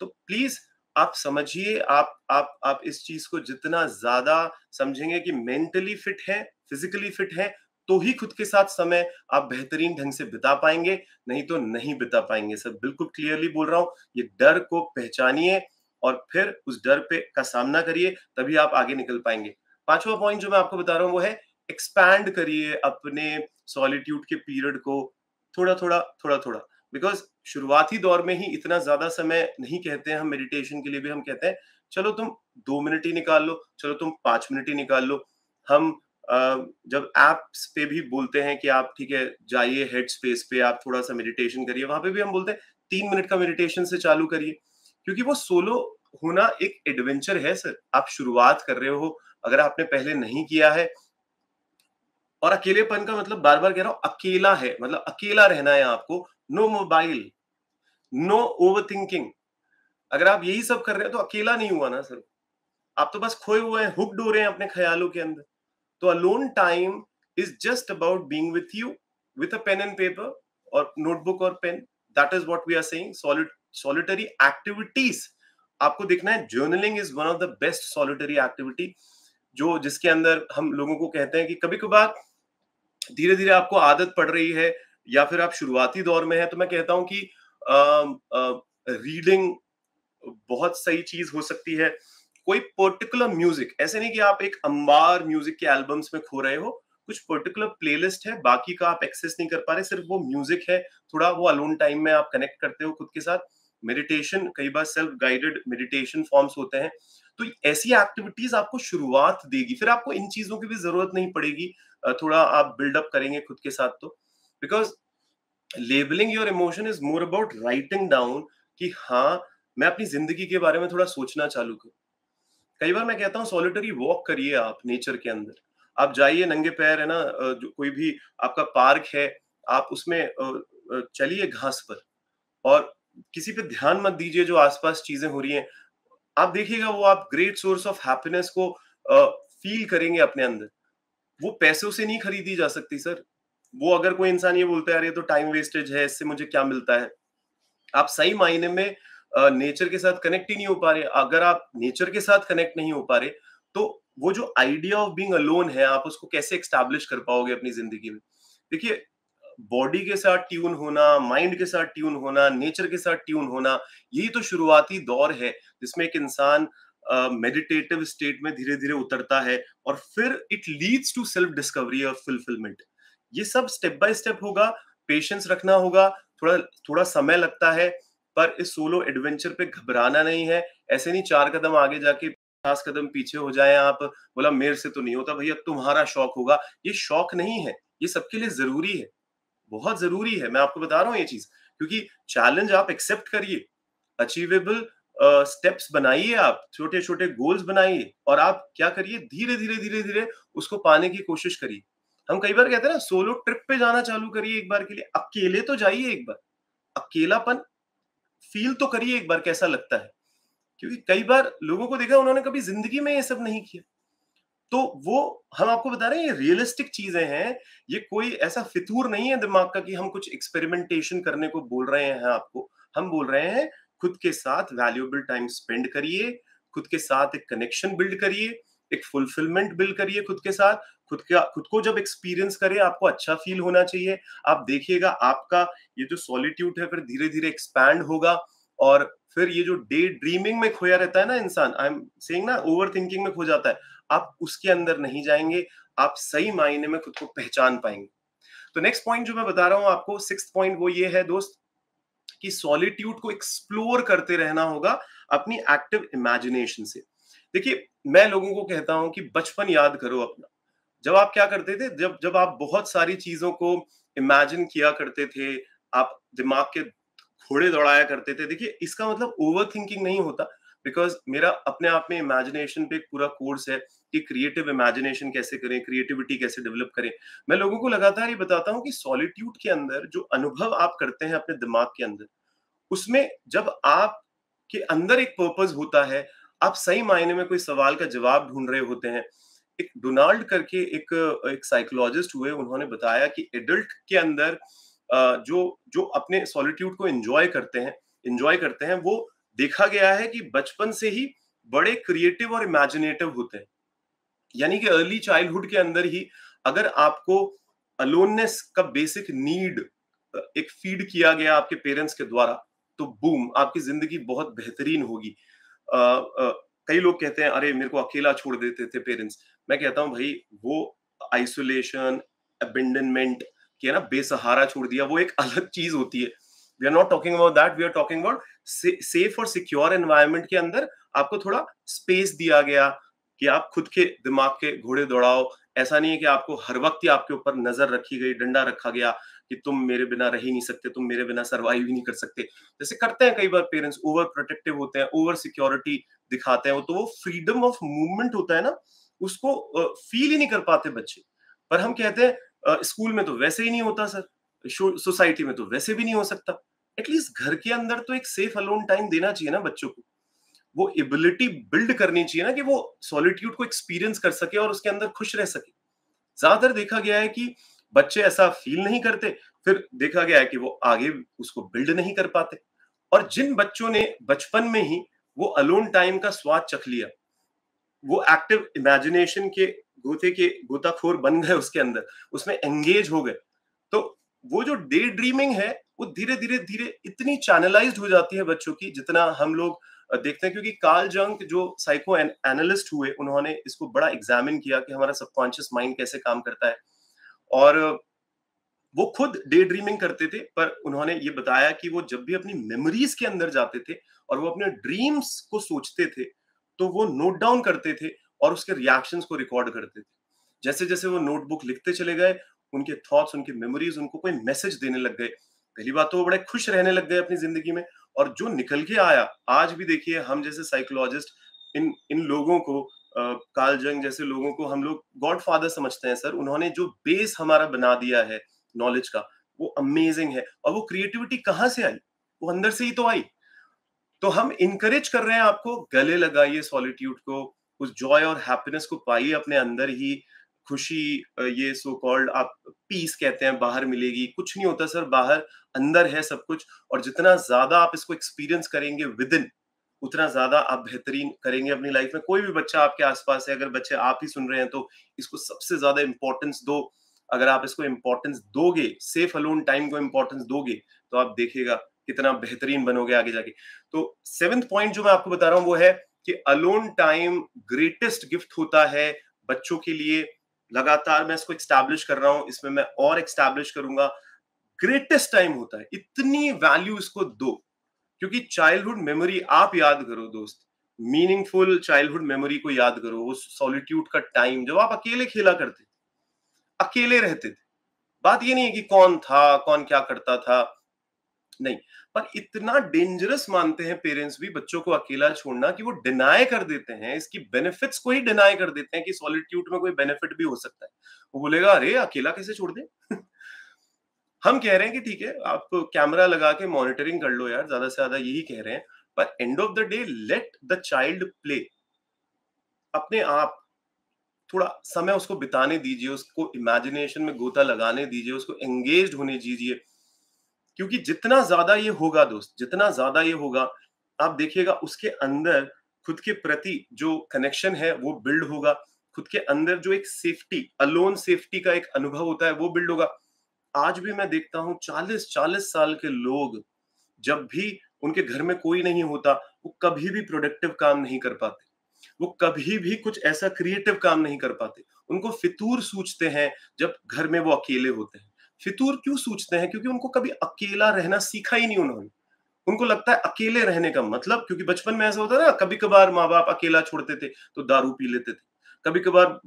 तो प्लीज आप समझिए आप आप आप इस चीज को जितना ज्यादा समझेंगे कि मेंटली फिट है फिजिकली फिट है तो ही खुद के साथ समय आप बेहतरीन ढंग से बिता पाएंगे नहीं तो नहीं बिता पाएंगे सर बिल्कुल क्लियरली बोल रहा हूं ये डर को पहचानिए और फिर उस डर पे का सामना करिए तभी आप आगे निकल पाएंगे पांचवा पॉइंट जो मैं आपको बता रहा हूँ वो है एक्सपैंड करिए अपने सॉलिट्यूड के पीरियड को थोड़ा थोड़ा थोड़ा थोड़ा बिकॉज शुरुआती दौर में ही इतना ज्यादा समय नहीं कहते हैं हम मेडिटेशन के लिए भी हम कहते हैं चलो तुम दो मिनट ही निकाल लो चलो तुम पांच मिनट ही निकाल लो हम जब एप्स पे भी बोलते हैं कि आप ठीक है जाइए हेड स्पेस पे आप थोड़ा सा मेडिटेशन करिए वहां पे भी हम बोलते हैं तीन मिनट का मेडिटेशन से चालू करिए क्योंकि वो सोलो होना एक एडवेंचर है सर आप शुरुआत कर रहे हो अगर आपने पहले नहीं किया है और अकेलेपन का मतलब बार बार कह रहा हूं अकेला है मतलब अकेला रहना है आपको no mobile no over thinking अगर आप यही सब कर रहे हैं तो अकेला नहीं हुआ ना सर आप तो बस खोए हुए हैं हुक्ड हो रहे हैं अपने ख्यालों के अंदर तो alone time is just about being with you with a pen and paper और नोटबुक और pen that is what we are saying solitary activities आपको देखना है journaling is one of the best solitary activity जो जिसके अंदर हम लोगों को कहते हैं कि कभी कभार धीरे धीरे आपको आदत पड़ रही है या फिर आप शुरुआती दौर में है तो मैं कहता हूं कि आ, आ, रीडिंग बहुत सही चीज हो सकती है कोई पर्टिकुलर म्यूजिक ऐसे नहीं कि आप एक अंबार म्यूजिक के एल्बम्स में खो रहे हो कुछ पर्टिकुलर प्लेलिस्ट है बाकी का आप एक्सेस नहीं कर पा रहे सिर्फ वो म्यूजिक है थोड़ा वो अलोन टाइम में आप कनेक्ट करते हो खुद के साथ मेडिटेशन कई बार सेल्फ गाइडेड मेडिटेशन फॉर्म्स होते हैं तो ऐसी एक्टिविटीज आपको शुरुआत देगी फिर आपको इन चीजों की भी जरूरत नहीं पड़ेगी थोड़ा आप बिल्डअप करेंगे खुद के साथ तो because labelling your emotion is more about writing down कि हाँ मैं अपनी जिंदगी के बारे में थोड़ा सोचना चालू करूँ कई बार मैं कहता हूँ सॉलिटरी वॉक करिए आप नेचर के अंदर आप जाइए नंगे पैर है ना जो कोई भी आपका पार्क है आप उसमें चलिए घास पर और किसी पे ध्यान मत दीजिए जो आसपास चीजें हो रही हैं आप देखिएगा वो आप ग्रेट सोर्स ऑफ हैप्पीनेस को फील करेंगे अपने अंदर वो पैसों से नहीं खरीदी जा सकती सर वो अगर कोई इंसान ये बोलता है यार ये तो टाइम वेस्टेज है इससे मुझे क्या मिलता है आप सही मायने में नेचर के साथ कनेक्ट ही नहीं हो पा रहे अगर आप नेचर के साथ कनेक्ट नहीं हो पा रहे तो वो जो आइडिया ऑफ बींग अलोन है आप उसको कैसे एक्स्टैब्लिश कर पाओगे अपनी जिंदगी में देखिए बॉडी के साथ ट्यून होना माइंड के साथ ट्यून होना नेचर के साथ ट्यून होना यही तो शुरुआती दौर है जिसमें एक इंसान मेडिटेटिव uh, स्टेट में धीरे धीरे उतरता है और फिर it leads to self discovery और फुलफिलमेंट ये सब स्टेप बाय स्टेप होगा पेशेंस रखना होगा थोड़ा थोड़ा समय लगता है पर इस सोलो एडवेंचर पे घबराना नहीं है ऐसे नहीं चार कदम आगे जाके पचास कदम पीछे हो जाए आप बोला मेरे से तो नहीं होता भैया तुम्हारा शौक होगा ये शौक नहीं है ये सबके लिए जरूरी है बहुत जरूरी है मैं आपको बता रहा हूँ ये चीज क्योंकि चैलेंज आप एक्सेप्ट करिए अचीवेबल स्टेप्स uh, बनाइए आप छोटे छोटे गोल्स बनाइए और आप क्या करिए धीरे धीरे धीरे धीरे उसको पाने की कोशिश करिए हम कई बार कहते हैं ना सोलो ट्रिप पे जाना चालू करिए एक बार के लिए अकेले तो जाइए एक बार अकेलापन फील तो करिए एक बार कैसा लगता है क्योंकि कई बार लोगों को देखा उन्होंने कभी जिंदगी में ये सब नहीं किया तो वो हम आपको बता रहे हैं ये रियलिस्टिक चीजें हैं ये कोई ऐसा फितूर नहीं है दिमाग का कि हम कुछ एक्सपेरिमेंटेशन करने को बोल रहे हैं हाँ आपको हम बोल रहे हैं खुद के साथ वैल्यूएबल टाइम स्पेंड करिए खुद के साथ एक कनेक्शन बिल्ड करिए एक फुलफिलमेंट बिल्ड करिए खुद के साथ खुद के खुद को जब एक्सपीरियंस करे आपको अच्छा फील होना चाहिए आप देखिएगा आपका ये जो सॉलिट्यूड है फिर धीरे धीरे एक्सपैंड होगा और फिर ये जो डे ड्रीमिंग में खोया रहता है ना इंसान आई एम सेइंग ना ओवर थिंकिंग में खो जाता है आप उसके अंदर नहीं जाएंगे आप सही मायने में खुद को पहचान पाएंगे तो नेक्स्ट पॉइंट जो मैं बता रहा हूँ आपको सिक्स पॉइंट वो ये है दोस्त कि सॉलिट्यूड को एक्सप्लोर करते रहना होगा अपनी एक्टिव इमेजिनेशन से देखिए मैं लोगों को कहता हूं कि बचपन याद करो अपना जब आप क्या करते थे जब जब आप बहुत सारी चीजों को इमेजिन किया करते थे आप दिमाग के घोड़े दौड़ाया करते थे देखिए इसका मतलब ओवर थिंकिंग नहीं होता बिकॉज मेरा अपने आप में इमेजिनेशन पे पूरा कोर्स है कि क्रिएटिव इमेजिनेशन कैसे करें क्रिएटिविटी कैसे डेवलप करें मैं लोगों को लगातार ये बताता हूँ कि सॉलिट्यूड के अंदर जो अनुभव आप करते हैं अपने दिमाग के अंदर उसमें जब आप के अंदर एक पर्पज होता है आप सही मायने में कोई सवाल का जवाब ढूंढ रहे होते हैं एक डोनाल्ड करके एक एक साइकोलॉजिस्ट हुए उन्होंने बताया कि एडल्ट के अंदर जो जो अपने सॉलिट्यूड को एंजॉय करते हैं एंजॉय करते हैं वो देखा गया है कि बचपन से ही बड़े क्रिएटिव और इमेजिनेटिव होते हैं यानी कि अर्ली चाइल्डहुड के अंदर ही अगर आपको अलोननेस का बेसिक नीड एक फीड किया गया आपके पेरेंट्स के द्वारा तो बूम आपकी जिंदगी बहुत बेहतरीन होगी कई लोग कहते हैं अरे मेरे को अकेला छोड़ देते थे पेरेंट्स मैं कहता हूं भाई वो आइसोलेशन अबेंडनमेंट किया ना बेसहारा छोड़ दिया वो एक अलग चीज होती है we are not talking about that we are talking about safe और सिक्योर एनवायरमेंट के अंदर आपको थोड़ा स्पेस दिया गया कि आप खुद के दिमाग के घोड़े दौड़ाओ ऐसा नहीं है कि आपको हर वक्त ही आपके ऊपर नजर रखी गई डंडा रखा गया कि तुम मेरे बिना रह ही नहीं सकते तुम मेरे बिना सर्वाइव ही नहीं कर सकते जैसे करते हैं कई बार पेरेंट्स ओवर प्रोटेक्टिव होते हैं ओवर सिक्योरिटी दिखाते हैं तो वो फ्रीडम ऑफ मूवमेंट होता है ना उसको फील ही नहीं कर पाते बच्चे पर हम कहते हैं स्कूल में तो वैसे ही नहीं होता सर सोसाइटी में तो वैसे भी नहीं हो सकता एटलीस्ट घर के अंदर तो एक सेफ अलोन टाइम देना चाहिए ना बच्चों को वो एबिलिटी बिल्ड करनी चाहिए ना कि वो सॉलिट्यूड को एक्सपीरियंस कर सके और उसके अंदर खुश रह सके ज्यादातर देखा गया है कि बच्चे ऐसा फील नहीं करते फिर देखा गया है कि वो आगे उसको बिल्ड नहीं कर पाते और जिन बच्चों ने बचपन में ही वो अलोन टाइम का स्वाद चख लिया वो एक्टिव इमेजिनेशन के गोते के गोताखोर बन गए उसके अंदर उसमें एंगेज हो गए तो वो जो डे ड्रीमिंग है वो धीरे धीरे धीरे इतनी चैनलाइज हो जाती है बच्चों की जितना हम लोग देखते हैं क्योंकि काल जंग जो साइको एनालिस्ट हुए उन्होंने इसको बड़ा एग्जामिन किया कि हमारा सबकॉन्शियस माइंड कैसे काम करता है और वो खुद डे ड्रीमिंग करते थे पर उन्होंने ये बताया कि वो जब भी अपनी मेमोरीज के अंदर जाते थे और वो अपने ड्रीम्स को सोचते थे तो वो नोट डाउन करते थे और उसके रिएक्शंस को रिकॉर्ड करते थे जैसे जैसे वो नोटबुक लिखते चले गए उनके थॉट्स उनकी मेमोरीज उनको कोई मैसेज देने लग गए पहली बात तो वो बड़े खुश रहने लग गए अपनी जिंदगी में और जो निकल के आया आज भी देखिए हम जैसे साइकोलॉजिस्ट इन इन लोगों को Uh, काल जंग जैसे लोगों को हम लोग गॉड फादर समझते हैं सर उन्होंने जो बेस हमारा बना दिया है नॉलेज का वो अमेजिंग है और वो क्रिएटिविटी कहाँ से आई वो अंदर से ही तो आई तो हम इनकरेज कर रहे हैं आपको गले लगाइए सॉलिट्यूड को उस जॉय और हैप्पीनेस को पाइए अपने अंदर ही खुशी ये सो कॉल्ड आप पीस कहते हैं बाहर मिलेगी कुछ नहीं होता सर बाहर अंदर है सब कुछ और जितना ज्यादा आप इसको एक्सपीरियंस करेंगे विद इन उतना ज्यादा आप बेहतरीन करेंगे अपनी लाइफ में कोई भी बच्चा आपके आसपास है अगर बच्चे आप ही सुन रहे हैं तो इसको सबसे ज्यादा इंपॉर्टेंस दो अगर आप इसको इंपॉर्टेंस दोगे सेफ अलोन टाइम को इम्पोर्टेंस दोगे तो आप देखिएगा कितना बेहतरीन बनोगे आगे जाके तो सेवेंथ पॉइंट जो मैं आपको बता रहा हूँ वो है कि अलोन टाइम ग्रेटेस्ट गिफ्ट होता है बच्चों के लिए लगातार मैं इसको एक्स्टैब्लिश कर रहा हूं इसमें मैं और एक्स्टैब्लिश करूंगा ग्रेटेस्ट टाइम होता है इतनी वैल्यू इसको दो क्योंकि चाइल्डहुड मेमोरी आप याद करो दोस्त मीनिंगफुल चाइल्डहुड मेमोरी को याद करो वो सॉलिट्यूड का टाइम जब आप अकेले खेला करते थे अकेले रहते थे बात ये नहीं है कि कौन था कौन क्या करता था नहीं पर इतना डेंजरस मानते हैं पेरेंट्स भी बच्चों को अकेला छोड़ना कि वो डिनाई कर देते हैं इसकी बेनिफिट्स को ही डिनाई कर देते हैं कि सॉलिट्यूड में कोई बेनिफिट भी हो सकता है वो बोलेगा अरे अकेला कैसे छोड़ दे <laughs> हम कह रहे हैं कि ठीक है आप कैमरा लगा के मॉनिटरिंग कर लो यार ज्यादा से ज्यादा यही कह रहे हैं पर end of the day let the child play अपने आप थोड़ा समय उसको बिताने दीजिए उसको इमेजिनेशन में गोता लगाने दीजिए उसको एंगेज होने दीजिए क्योंकि जितना ज्यादा ये होगा दोस्त जितना ज्यादा ये होगा आप देखिएगा उसके अंदर खुद के प्रति जो कनेक्शन है वो बिल्ड होगा खुद के अंदर जो एक सेफ्टी अलोन सेफ्टी का एक अनुभव होता है वो बिल्ड होगा आज भी मैं देखता हूँ चालीस चालीस साल के लोग जब भी उनके घर में कोई नहीं होता वो कभी भी प्रोडक्टिव काम नहीं कर पाते वो कभी भी कुछ ऐसा क्रिएटिव काम नहीं कर पाते उनको फितूर सोचते हैं जब घर में वो अकेले होते हैं फितूर क्यों सोचते हैं क्योंकि उनको कभी अकेला रहना सीखा ही नहीं उन्होंने उनको लगता है अकेले रहने का मतलब क्योंकि बचपन में ऐसा होता है ना कभी कभार माँ बाप अकेला छोड़ते थे तो दारू पी लेते थे कभी कभार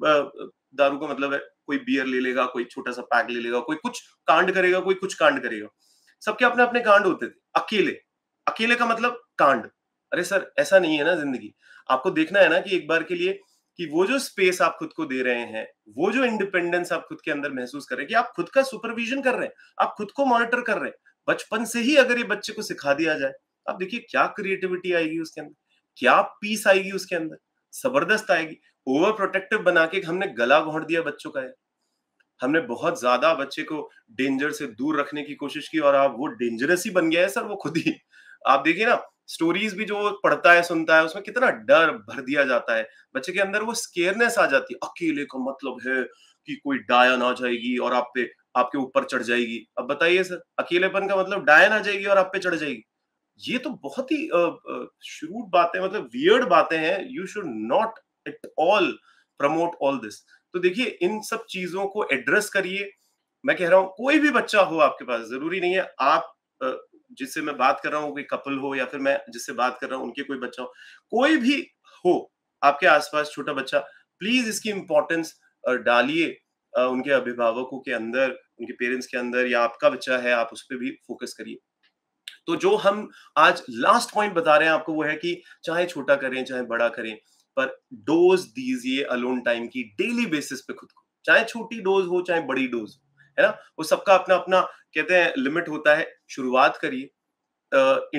दारू का मतलब है कोई बियर ले लेगा कोई छोटा सा पैक ले लेगा कोई कुछ कांड करेगा कोई कुछ कांड करेगा सबके अपने अपने कांड होते थे अकेले अकेले का मतलब कांड अरे सर ऐसा नहीं है ना जिंदगी आपको देखना है ना कि एक बार के लिए कि वो जो स्पेस आप खुद को दे रहे हैं वो जो इंडिपेंडेंस आप खुद के अंदर महसूस कर रहे हैं कि आप खुद का सुपरविजन कर रहे हैं आप खुद को मॉनिटर कर रहे हैं बचपन से ही अगर ये बच्चे को सिखा दिया जाए आप देखिए क्या क्रिएटिविटी आएगी उसके अंदर क्या पीस आएगी उसके अंदर जबरदस्त आएगी ओवर प्रोटेक्टिव बना के हमने गला घोंट दिया बच्चों का हमने बहुत ज्यादा बच्चे को डेंजर से दूर रखने की कोशिश की और आप वो डेंजरस ही बन गया है सर वो खुद ही आप देखिए ना स्टोरीज भी जो पढ़ता है सुनता है उसमें कितना डर भर दिया जाता है बच्चे के अंदर वो स्केयरनेस आ जाती है अकेले का मतलब है कि कोई डायन आ जाएगी और आप पे आपके ऊपर चढ़ जाएगी अब बताइए सर अकेलेपन का मतलब डायन आ जाएगी और आप पे चढ़ जाएगी ये तो बहुत ही श्रूट बातें मतलब वियर्ड बातें हैं you should not at all promote all this तो देखिए इन सब चीजों को एड्रेस करिए मैं कह रहा हूं कोई भी बच्चा हो आपके पास जरूरी नहीं है आप जिससे मैं बात कर रहा हूँ कोई कपल हो या फिर मैं जिससे बात कर रहा हूँ उनके कोई बच्चा हो कोई भी हो आपके आसपास छोटा बच्चा प्लीज इसकी इंपॉर्टेंस डालिए उनके अभिभावकों के अंदर उनके पेरेंट्स के अंदर या आपका बच्चा है आप उस पर भी फोकस करिए तो जो हम आज लास्ट पॉइंट बता रहे हैं आपको वो है कि चाहे छोटा करें चाहे बड़ा करें पर डोज दीजिए अलोन टाइम की डेली बेसिस पे खुद को चाहे छोटी डोज हो चाहे बड़ी डोज हो है ना वो सबका अपना अपना कहते हैं लिमिट होता है शुरुआत करिए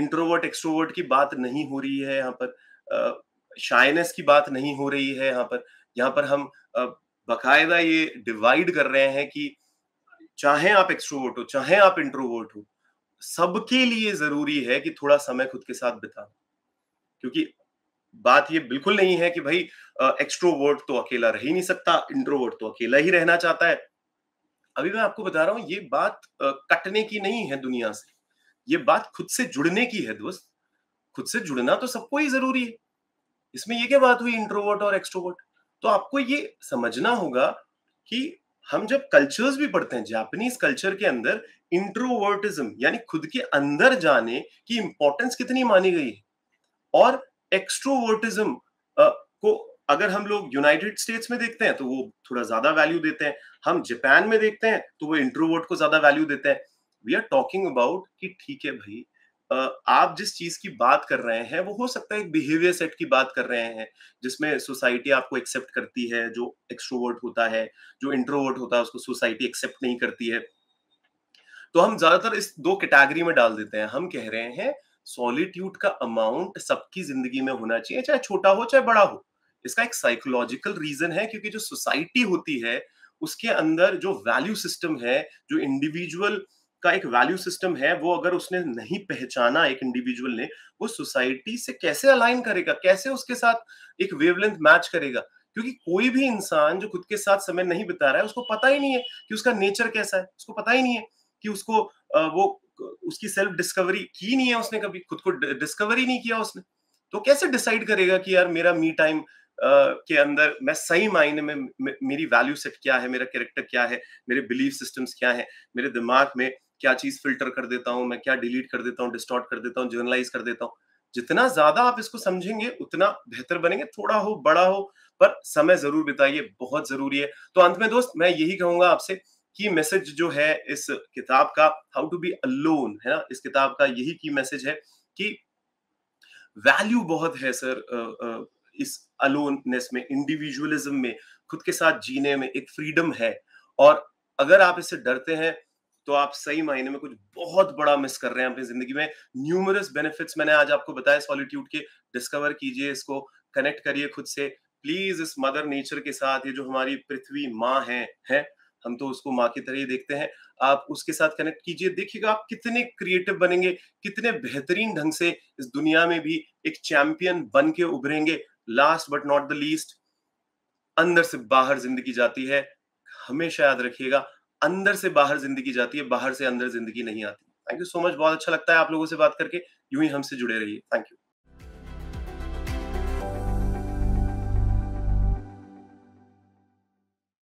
इंट्रोवर्ट एक्सट्रोवर्ट की बात नहीं हो रही है यहाँ पर शाइनेस की बात नहीं हो रही है यहाँ पर यहाँ पर हम बकायदा ये डिवाइड कर रहे हैं कि चाहे आप एक्सट्रोवर्ट हो चाहे आप इंट्रोवर्ट हो सबके लिए जरूरी है कि थोड़ा समय खुद के साथ बिता क्योंकि बात ये बिल्कुल नहीं है कि भाई एक्सट्रोवर्ट तो अकेला रह ही नहीं सकता इंट्रोवर्ट तो अकेला ही रहना चाहता है अभी मैं आपको बता रहा हूँ ये बात कटने की नहीं है दुनिया से ये बात खुद से जुड़ने की है दोस्त खुद से जुड़ना तो सबको ही जरूरी है इसमें ये क्या बात हुई इंट्रोवर्ट और एक्सट्रोवर्ट तो आपको ये समझना होगा कि हम जब कल्चर्स भी पढ़ते हैं जापानीज कल्चर के अंदर इंट्रोवर्टिज्म यानी खुद के अंदर जाने की इंपॉर्टेंस कितनी मानी गई है और एक्सट्रोवर्टिज्म को अगर हम लोग यूनाइटेड स्टेट्स में देखते हैं तो वो थोड़ा ज्यादा वैल्यू देते हैं हम जापान में देखते हैं तो वो इंट्रोवर्ट को ज्यादा वैल्यू देते हैं वी आर टॉकिंग अबाउट कि ठीक है भाई आप जिस चीज की बात कर रहे हैं वो हो सकता है एक बिहेवियर सेट की बात कर रहे हैं जिसमें सोसाइटी आपको एक्सेप्ट करती है जो एक्सट्रोवर्ट होता है जो इंट्रोवर्ट होता है उसको सोसाइटी एक्सेप्ट नहीं करती है तो हम ज्यादातर इस दो कैटेगरी में डाल देते हैं हम कह रहे हैं सॉलिट्यूड का अमाउंट सबकी जिंदगी में होना चाहिए चाहे छोटा हो चाहे बड़ा हो इसका एक साइकोलॉजिकल रीजन है क्योंकि जो सोसाइटी होती है उसके अंदर जो वैल्यू सिस्टम है जो इंडिविजुअल का एक वैल्यू सिस्टम है वो अगर उसने नहीं पहचाना एक इंडिविजुअल ने वो सोसाइटी से कैसे अलाइन करेगा कैसे उसके साथ एक वेवलेंथ मैच करेगा क्योंकि कोई भी इंसान जो खुद के साथ समय नहीं बिता रहा है उसको पता ही नहीं है कि उसका नेचर कैसा है उसको पता ही नहीं है कि उसको वो उसकी सेल्फ डिस्कवरी की नहीं है उसने कभी खुद को डिस्कवर ही नहीं किया उसने तो कैसे डिसाइड करेगा कि यार मेरा मी टाइम के अंदर मैं सही मायने में मेरी वैल्यू सेट क्या है मेरा कैरेक्टर क्या है मेरे बिलीफ सिस्टम्स क्या है मेरे दिमाग में क्या चीज फिल्टर कर देता हूँ मैं क्या डिलीट कर देता हूँ डिस्टॉर्ट कर देता हूँ जर्नलाइज कर देता हूँ जितना ज्यादा आप इसको समझेंगे उतना बेहतर बनेंगे थोड़ा हो बड़ा हो पर समय जरूर बिताइए बहुत जरूरी है तो अंत में दोस्त मैं यही कहूंगा आपसे की मैसेज जो है इस किताब का हाउ टू बी अलोन है ना इस किताब का यही की मैसेज है कि वैल्यू बहुत है सर इस अलोननेस में इंडिविजुअलिज्म में खुद के साथ जीने में एक फ्रीडम है और अगर आप इससे डरते हैं तो आप सही मायने में कुछ बहुत बड़ा मिस कर रहे हैं अपनी जिंदगी में न्यूमरस बेनिफिट्स मैंने आज आपको बताया सॉलिट्यूड के डिस्कवर कीजिए इसको कनेक्ट करिए खुद से प्लीज इस मदर नेचर के साथ ये जो हमारी पृथ्वी माँ है है हम तो उसको माँ की तरह ही देखते हैं आप उसके साथ कनेक्ट कीजिए देखिएगा आप कितने क्रिएटिव बनेंगे कितने बेहतरीन ढंग से इस दुनिया में भी एक चैंपियन बन के उभरेंगे last but not the least अंदर से बाहर जिंदगी जाती है हमेशा याद रखिएगा अंदर से बाहर जिंदगी जाती है बाहर से अंदर जिंदगी नहीं आती थैंक यू सो मच बहुत अच्छा लगता है आप लोगों से बात करके यूं ही हमसे जुड़े रहिए थैंक यू